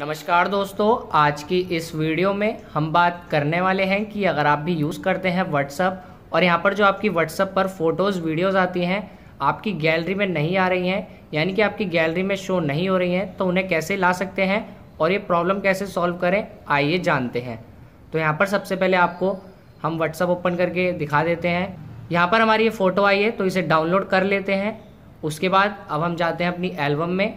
नमस्कार दोस्तों आज की इस वीडियो में हम बात करने वाले हैं कि अगर आप भी यूज़ करते हैं व्हाट्सअप और यहाँ पर जो आपकी व्हाट्सअप पर फ़ोटोज़ वीडियोज़ आती हैं आपकी गैलरी में नहीं आ रही हैं यानी कि आपकी गैलरी में शो नहीं हो रही हैं तो उन्हें कैसे ला सकते हैं और ये प्रॉब्लम कैसे सॉल्व करें आइए जानते हैं तो यहाँ पर सबसे पहले आपको हम व्हाट्सअप ओपन करके दिखा देते हैं यहाँ पर हमारी ये फ़ोटो आई है तो इसे डाउनलोड कर लेते हैं उसके बाद अब हम जाते हैं अपनी एल्बम में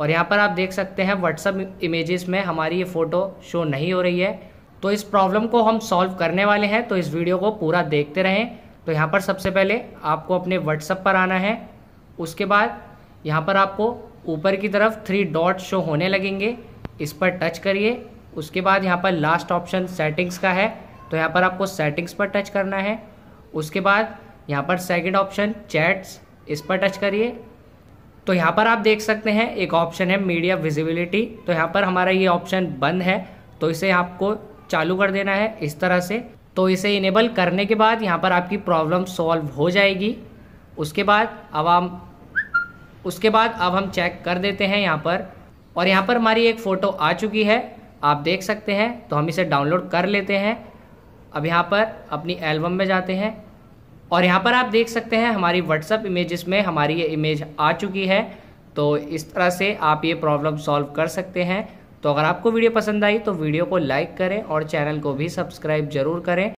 और यहाँ पर आप देख सकते हैं व्हाट्सअप इमेजेस में हमारी ये फ़ोटो शो नहीं हो रही है तो इस प्रॉब्लम को हम सॉल्व करने वाले हैं तो इस वीडियो को पूरा देखते रहें तो यहाँ पर सबसे पहले आपको अपने व्हाट्सअप पर आना है उसके बाद यहाँ पर आपको ऊपर की तरफ थ्री डॉट शो होने लगेंगे इस पर टच करिए उसके बाद यहाँ पर लास्ट ऑप्शन सेटिंग्स का है तो यहाँ पर आपको सेटिंग्स पर टच करना है उसके बाद यहाँ पर सेकेंड ऑप्शन चैट्स इस पर टच करिए तो यहाँ पर आप देख सकते हैं एक ऑप्शन है मीडिया विजिबिलिटी तो यहाँ पर हमारा ये ऑप्शन बंद है तो इसे आपको चालू कर देना है इस तरह से तो इसे इनेबल करने के बाद यहाँ पर आपकी प्रॉब्लम सॉल्व हो जाएगी उसके बाद अब हम उसके बाद अब हम चेक कर देते हैं यहाँ पर और यहाँ पर हमारी एक फ़ोटो आ चुकी है आप देख सकते हैं तो हम इसे डाउनलोड कर लेते हैं अब यहाँ पर अपनी एल्बम में जाते हैं और यहाँ पर आप देख सकते हैं हमारी व्हाट्सअप इमेजेस में हमारी ये इमेज आ चुकी है तो इस तरह से आप ये प्रॉब्लम सॉल्व कर सकते हैं तो अगर आपको वीडियो पसंद आई तो वीडियो को लाइक करें और चैनल को भी सब्सक्राइब जरूर करें